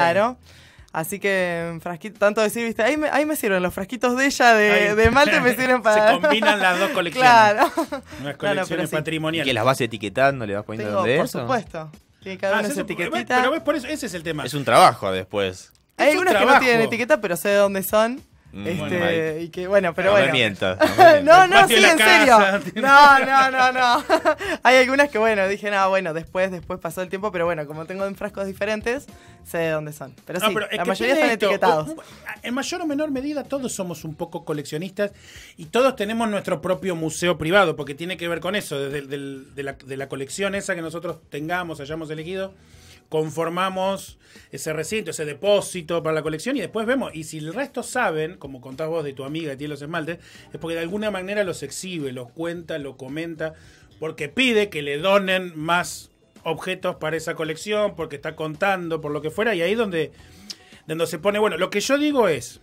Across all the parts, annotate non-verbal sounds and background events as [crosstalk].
Claro. Así que frasquito, tanto decir, viste, ahí me, ahí me sirven los frasquitos de ella de, de Malte me [laughs] sirven para. Se combinan las dos [laughs] colecciones. Claro. Unas colecciones patrimoniales. ¿Y Que las vas etiquetando, le vas poniendo donde Por supuesto. Tiene cada haber ah, una etiquetita. Pero ves, por eso ese es el tema. Es un trabajo después. Hay algunas que no tienen etiqueta, pero sé de dónde son. Mm. este, y que, bueno, pero no bueno. no, [laughs] no, no, sí, en serio. [laughs] No, no, no, no. [laughs] Hay algunas que, bueno, dije, ah bueno, después, después pasó el tiempo, pero bueno, como tengo en frascos diferentes, sé de dónde son. Pero sí, la mayoría están etiquetados. en mayor o menor medida, todos somos un poco coleccionistas y todos tenemos nuestro propio museo privado, porque tiene que ver con eso, desde, de, la, de la colección esa que nosotros tengamos, hayamos elegido conformamos ese recinto, ese depósito para la colección y después vemos. Y si el resto saben, como contás vos de tu amiga que tiene los esmaltes, es porque de alguna manera los exhibe, los cuenta, los comenta, porque pide que le donen más objetos para esa colección, porque está contando, por lo que fuera, y ahí donde, donde se pone, bueno, lo que yo digo es,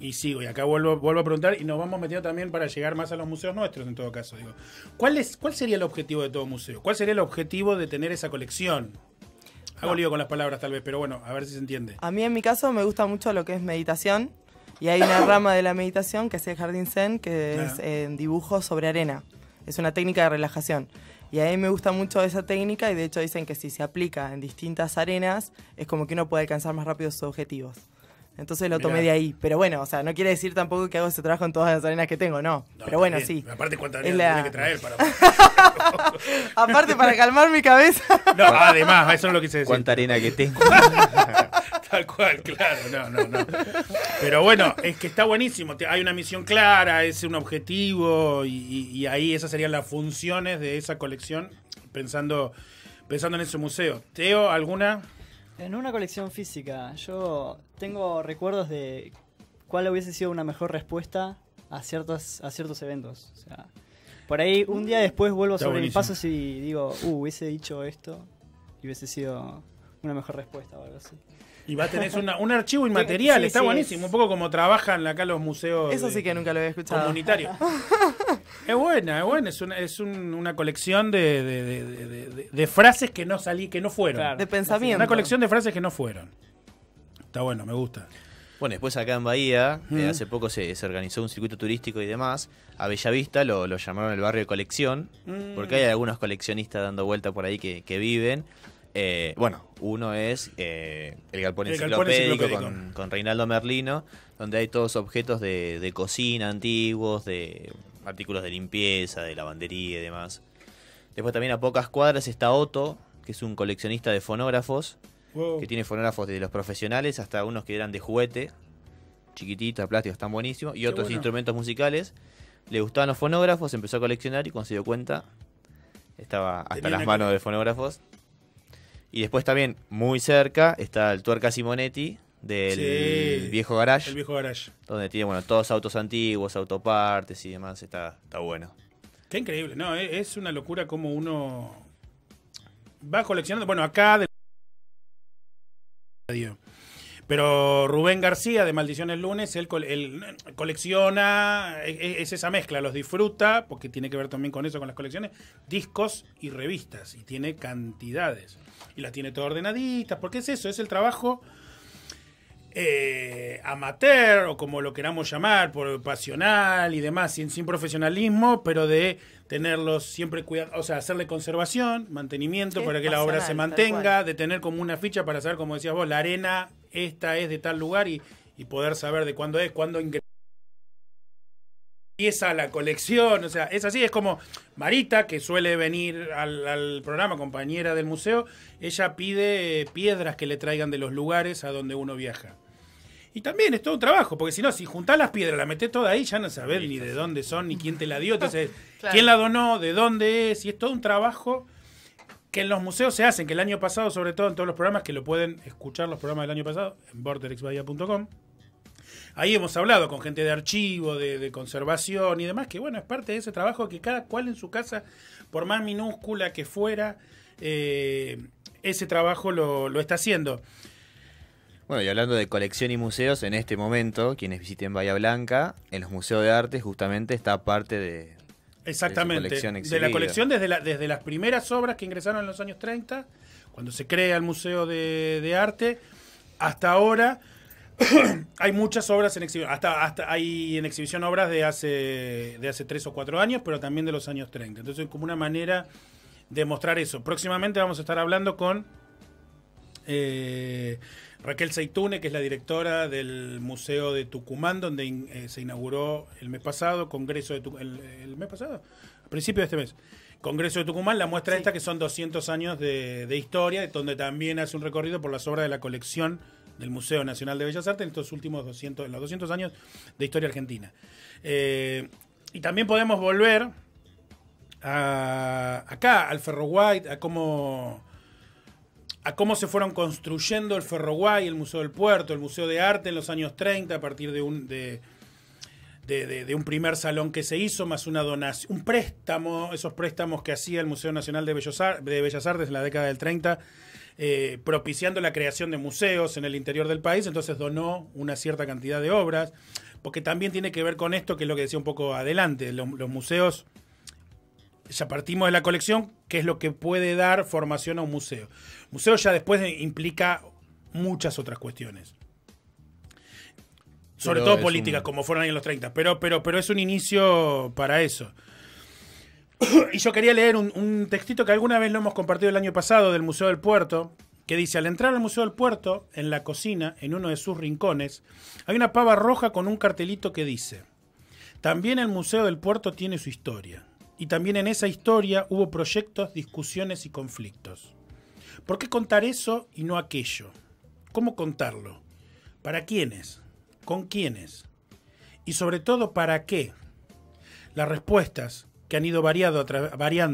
y sigo, y acá vuelvo, vuelvo a preguntar, y nos vamos metiendo también para llegar más a los museos nuestros, en todo caso, digo, ¿cuál, es, cuál sería el objetivo de todo museo? ¿Cuál sería el objetivo de tener esa colección? Hago lío con las palabras tal vez, pero bueno, a ver si se entiende. A mí en mi caso me gusta mucho lo que es meditación y hay una [coughs] rama de la meditación que es el jardín zen, que es eh, dibujo sobre arena. Es una técnica de relajación. Y a mí me gusta mucho esa técnica y de hecho dicen que si se aplica en distintas arenas es como que uno puede alcanzar más rápido sus objetivos. Entonces lo tomé de ahí. Pero bueno, o sea, no quiere decir tampoco que hago ese trabajo en todas las arenas que tengo, no. Pero bueno, sí. Aparte, cuánta arena que traer para.? [laughs] Aparte, para calmar mi cabeza. [laughs] no, además, eso es lo que se ¿Cuánta arena que tengo? [laughs] Tal cual, claro, no, no, no. Pero bueno, es que está buenísimo. Hay una misión clara, es un objetivo, y, ahí esas serían las funciones de esa colección, pensando, pensando en ese museo. Teo, ¿alguna? En una colección física, yo tengo recuerdos de cuál hubiese sido una mejor respuesta a ciertos, a ciertos eventos. O sea, por ahí un día después vuelvo sobre mis pasos y digo, uh, hubiese dicho esto y hubiese sido una mejor respuesta o algo así. Y va a tener una, un archivo inmaterial, está buenísimo. Un poco como trabajan acá los museos. Eso sí que nunca lo había escuchado. Comunitarios. [laughs] es buena, es buena. Es una, colección de, frases que no salí, que no fueron. De pensamiento. Una colección de frases que no fueron. Está bueno, me gusta. Bueno, después acá en Bahía, eh, mm. hace poco se, se, organizó un circuito turístico y demás. A Bellavista lo, lo llamaron el barrio de colección, mm. porque hay algunos coleccionistas dando vuelta por ahí que viven. Eh, bueno, uno es eh, el galpón enciclopédico, Con, Reinaldo Merlino, donde hay todos objetos de, cocina antiguos, de artículos de limpieza, de lavandería y demás. Después también a pocas cuadras está Otto, que es un coleccionista de fonógrafos, que tiene fonógrafos desde los profesionales hasta unos que eran de juguete, chiquititos, plástico, están buenísimos, y otros instrumentos musicales. Le gustaban los fonógrafos, empezó a coleccionar y cuando se dio cuenta estaba hasta las manos de fonógrafos, y después también, muy cerca, está el Tuerca Simonetti del viejo garage. El viejo garage. Donde tiene, bueno, todos autos antiguos, autopartes y demás. Está, está bueno. Qué increíble. No, e, es una locura como uno va coleccionando. Bueno, acá de pero Rubén García de Maldiciones Lunes, él, colecciona, e-, e-, es esa mezcla, los disfruta, porque tiene que ver también con eso, con las colecciones, discos y revistas, y tiene cantidades, y las tiene todo ordenaditas, porque es eso, es el trabajo eh, amateur, o como lo queramos llamar, por pasional y demás, sin, sin profesionalismo, pero de tenerlos siempre cuidados, o sea, hacerle conservación, mantenimiento para que la obra se mantenga, de tener como una ficha para saber, como decías vos, la arena esta es de tal lugar y, poder saber de cuándo es, cuándo a la colección. O sea, es así, es como Marita, que suele venir al, programa, compañera del museo, ella pide piedras que le traigan de los lugares a donde uno viaja. Y también es todo un trabajo, porque si no, si juntás las piedras, las metés toda ahí, ya no sabés ni de dónde son, ni quién te la dio. Entonces, [laughs] quién la donó, de dónde es, y es todo un trabajo que en los museos se hacen, que el año pasado, sobre todo en todos los programas, que lo pueden escuchar los programas del año pasado, en borderexbadia.com, ahí hemos hablado con gente de archivo, de, conservación y demás, que bueno, es parte de ese trabajo que cada cual en su casa, por más minúscula que fuera, eh, ese trabajo lo, lo, está haciendo. Bueno, y hablando de colección y museos, en este momento, quienes visiten Bahía Blanca, en los museos de arte justamente está parte de, Exactamente. De, la colección desde, desde las primeras obras que ingresaron en los años 30, cuando se crea el Museo de, Arte, hasta ahora [clears throat] hay muchas obras en exhibición. Hasta, hay en exhibición obras de hace, de hace 3 o cuatro años, pero también de los años 30. Entonces, es como una manera de mostrar eso. Próximamente vamos a estar hablando con eh, Raquel Seitune, que es la directora del Museo de Tucumán, donde eh, se inauguró el mes pasado, Congreso de Tucumán, el, mes pasado, principio de este mes. Congreso de Tucumán, la muestra esta que son 200 años de, historia, donde también hace un recorrido por las obras de la colección del Museo Nacional de Bellas Artes en estos últimos 200, los años de historia argentina. Eh, y también podemos volver acá, al White, a cómo a cómo se fueron construyendo el Ferroguay, el Museo del Puerto, el Museo de Arte en los años 30 a partir de un, de, de, un primer salón que se hizo, más una donación, un préstamo, esos préstamos que hacía el Museo Nacional de, Bellas Artes en la década del 30, eh, propiciando la creación de museos en el interior del país, entonces donó una cierta cantidad de obras, porque también tiene que ver con esto, que es lo que decía un poco adelante, los museos ya partimos de la colección, que es lo que puede dar formación a un museo. Museo ya después implica muchas otras cuestiones. Sobre todo políticas, como fueron en los 30. Pero, pero, pero es un inicio para eso. y yo quería leer un, un textito que alguna vez lo hemos compartido el año pasado del Museo del Puerto, que dice, al entrar al Museo del Puerto, en la cocina, en uno de sus rincones, hay una pava roja con un cartelito que dice, también el Museo del Puerto tiene su historia y también en esa historia hubo proyectos, discusiones y conflictos. ¿Por qué contar eso y no aquello? ¿Cómo contarlo? ¿Para quiénes? ¿Con quiénes? Y sobre todo, ¿para qué? Las respuestas, que han ido variando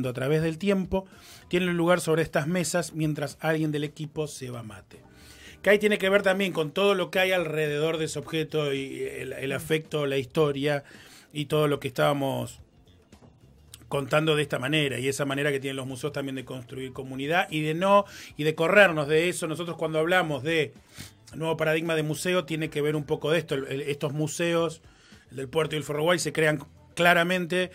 a través del tiempo, tienen lugar sobre estas mesas mientras alguien del equipo se va a mate. Que ahí tiene que ver también con todo lo que hay alrededor de ese objeto y el afecto, la historia y todo lo que estábamos contando de esta manera y esa manera que tienen los museos también de construir comunidad y de no y de corrernos de eso. Nosotros cuando hablamos de nuevo paradigma de museo tiene que ver un poco de esto. estos museos del puerto y el ferroguay se crean claramente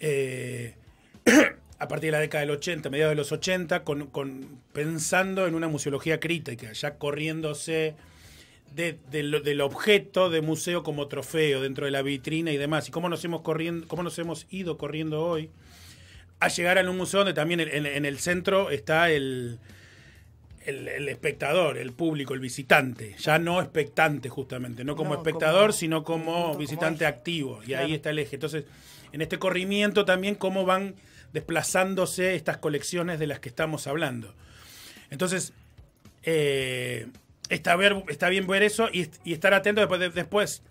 eh, [clears throat] a partir de la década del 80, mediados de los 80, con, con, pensando en una museología crítica, ya corriéndose del objeto de museo como trofeo dentro de la vitrina y demás, y cómo nos hemos, corriendo, cómo nos hemos ido corriendo hoy a llegar a un museo donde también en, el centro está el, el, espectador, el público, el visitante, ya no espectante, justamente, no como espectador, sino como, visitante activo, y ahí está el eje. Entonces, en este corrimiento también cómo van desplazándose estas colecciones de las que estamos hablando. Entonces, eh, está, está bien ver eso y, estar atento después, después.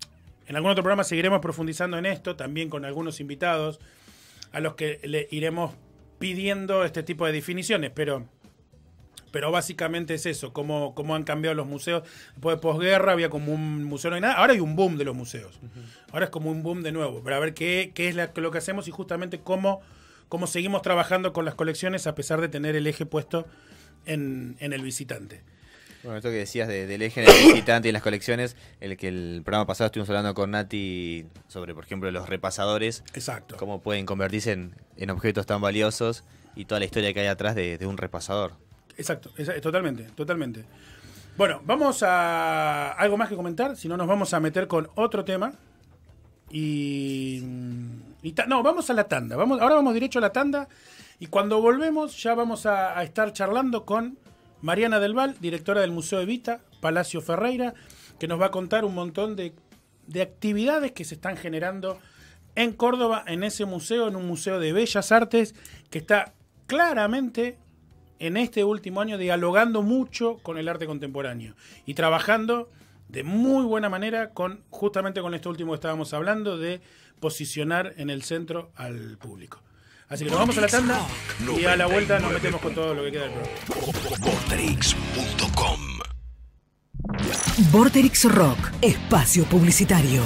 En algún otro programa seguiremos profundizando en esto, también con algunos invitados a los que le iremos pidiendo este tipo de definiciones, pero, pero básicamente es eso, cómo, cómo han cambiado los museos. Después de posguerra había como un museo, no hay nada, ahora hay un boom de los museos, ahora es como un boom de nuevo, para ver qué, es lo que hacemos y justamente cómo, cómo seguimos trabajando con las colecciones a pesar de tener el eje puesto en el visitante. Bueno, esto que decías del eje visitante y las colecciones, el que el programa pasado estuvimos hablando con Nati sobre, por ejemplo, los repasadores. Exacto. Cómo pueden convertirse en, objetos tan valiosos y toda la historia que hay atrás de, un repasador. Exacto, es, totalmente, totalmente. Bueno, vamos a algo más que comentar, si no nos vamos a meter con otro tema. Y, no, vamos a la tanda. Vamos, ahora vamos derecho a la tanda y cuando volvemos ya vamos a estar charlando con Mariana Del Val, directora del Museo Evita, Palacio Ferreira, que nos va a contar un montón de, de actividades que se están generando en Córdoba, en ese museo, en un museo de bellas artes que está claramente en este último año dialogando mucho con el arte contemporáneo y trabajando de muy buena manera con justamente con esto último que estábamos hablando de posicionar en el centro al público. Así que nos vamos a la tabla y a la vuelta nos metemos con todo lo que queda del programa. Vorterix Rock, espacio publicitario.